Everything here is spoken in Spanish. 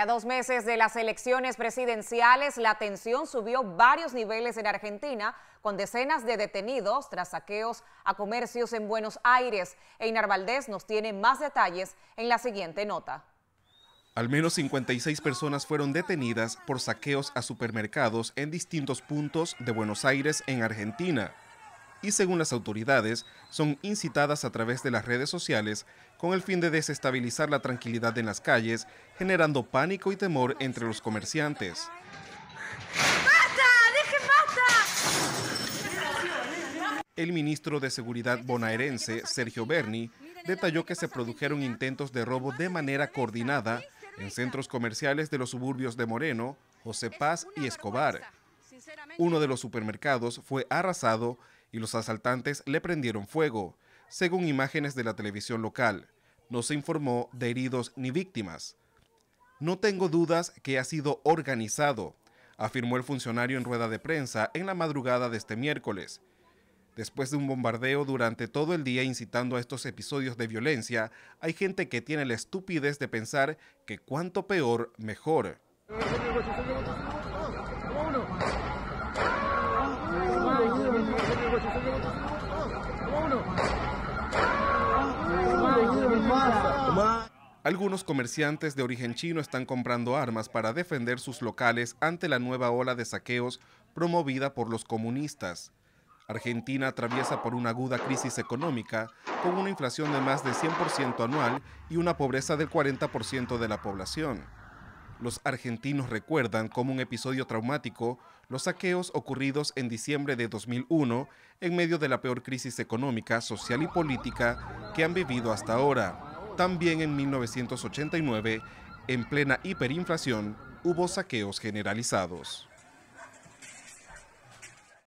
a dos meses de las elecciones presidenciales, la tensión subió varios niveles en Argentina, con decenas de detenidos tras saqueos a comercios en Buenos Aires. Einar Valdés nos tiene más detalles en la siguiente nota. Al menos 56 personas fueron detenidas por saqueos a supermercados en distintos puntos de Buenos Aires, en Argentina y según las autoridades son incitadas a través de las redes sociales con el fin de desestabilizar la tranquilidad en las calles, generando pánico y temor entre los comerciantes. El ministro de Seguridad bonaerense, Sergio Berni, detalló que se produjeron intentos de robo de manera coordinada en centros comerciales de los suburbios de Moreno, José Paz y Escobar. Uno de los supermercados fue arrasado y los asaltantes le prendieron fuego, según imágenes de la televisión local. No se informó de heridos ni víctimas. No tengo dudas que ha sido organizado, afirmó el funcionario en rueda de prensa en la madrugada de este miércoles. Después de un bombardeo durante todo el día incitando a estos episodios de violencia, hay gente que tiene la estupidez de pensar que cuanto peor, mejor. Algunos comerciantes de origen chino están comprando armas para defender sus locales ante la nueva ola de saqueos promovida por los comunistas. Argentina atraviesa por una aguda crisis económica, con una inflación de más de 100% anual y una pobreza del 40% de la población. Los argentinos recuerdan como un episodio traumático los saqueos ocurridos en diciembre de 2001 en medio de la peor crisis económica, social y política que han vivido hasta ahora. También en 1989, en plena hiperinflación, hubo saqueos generalizados.